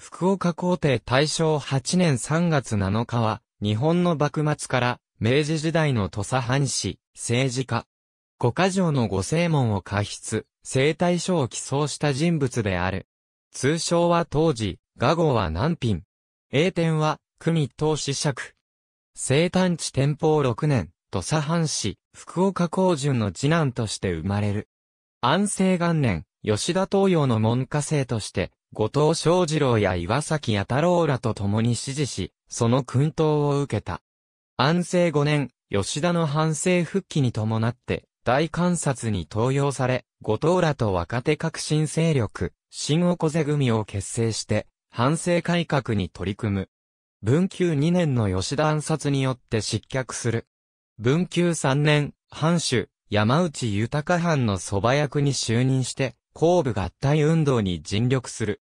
福岡皇帝大正8年3月7日は、日本の幕末から明治時代の土佐藩士、政治家。五箇条の御正門を過失、生態将を寄贈した人物である。通称は当時、画号は南品。英典は、国当子尺。生誕地天保6年、土佐藩士、福岡公順の次男として生まれる。安政元年、吉田東洋の門下生として、後藤正二郎や岩崎弥太郎らと共に支持し、その訓陶を受けた。安政5年、吉田の反政復帰に伴って、大観察に登用され、後藤らと若手革新勢力、新おこぜ組を結成して、反政改革に取り組む。文久2年の吉田暗殺によって失脚する。文久3年、藩主、山内豊藩の蕎麦役に就任して、後部合体運動に尽力する。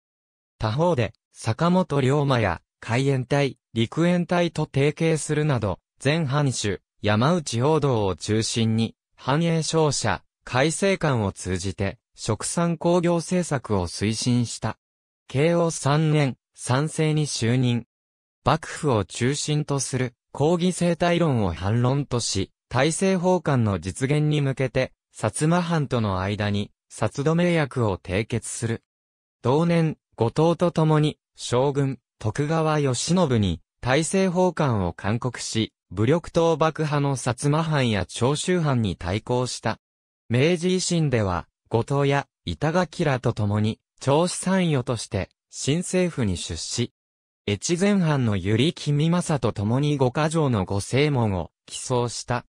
他方で、坂本龍馬や、海援隊、陸援隊と提携するなど、全藩主、山内王道を中心に、繁栄商社、改正官を通じて、食産工業政策を推進した。慶応3年、賛成に就任。幕府を中心とする抗議生態論を反論とし、大政奉還の実現に向けて、薩摩藩との間に殺止名役を締結する。同年、後藤と共に、将軍、徳川義信に、大政奉還を勧告し、武力党爆破の薩摩藩や長州藩に対抗した。明治維新では、後藤や板垣らと共に、長子参与として、新政府に出資。越前藩の百合君正と共に五箇条の五正門を寄贈した。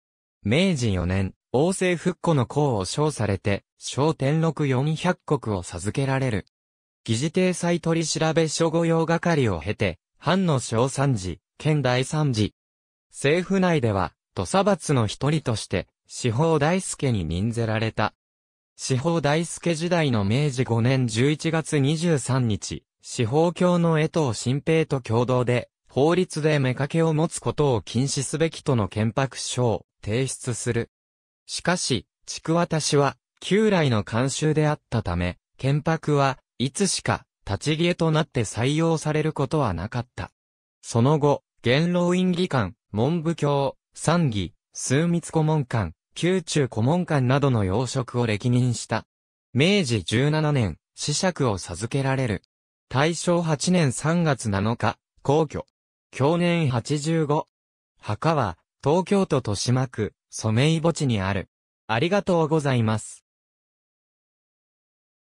明治4年、王政復古の功を称されて、小天禄四百国を授けられる。疑似定裁取調べ書御用係を経て、藩の小三次、県大三次。政府内では、土砂罰の一人として、司法大助に任ぜられた。司法大助時代の明治5年11月23日、司法教の江藤新平と共同で、法律で目掛けを持つことを禁止すべきとの憲白書を提出する。しかし、地区私は、旧来の慣習であったため、剣白はいつしか立ち消えとなって採用されることはなかった。その後、元老院議官、文部教、参議、枢密顧問官、宮中顧問官などの要職を歴任した。明治17年、死爵を授けられる。大正8年3月7日、皇居。去年85。墓は、東京都豊島区、染井墓地にある。ありがとうございます。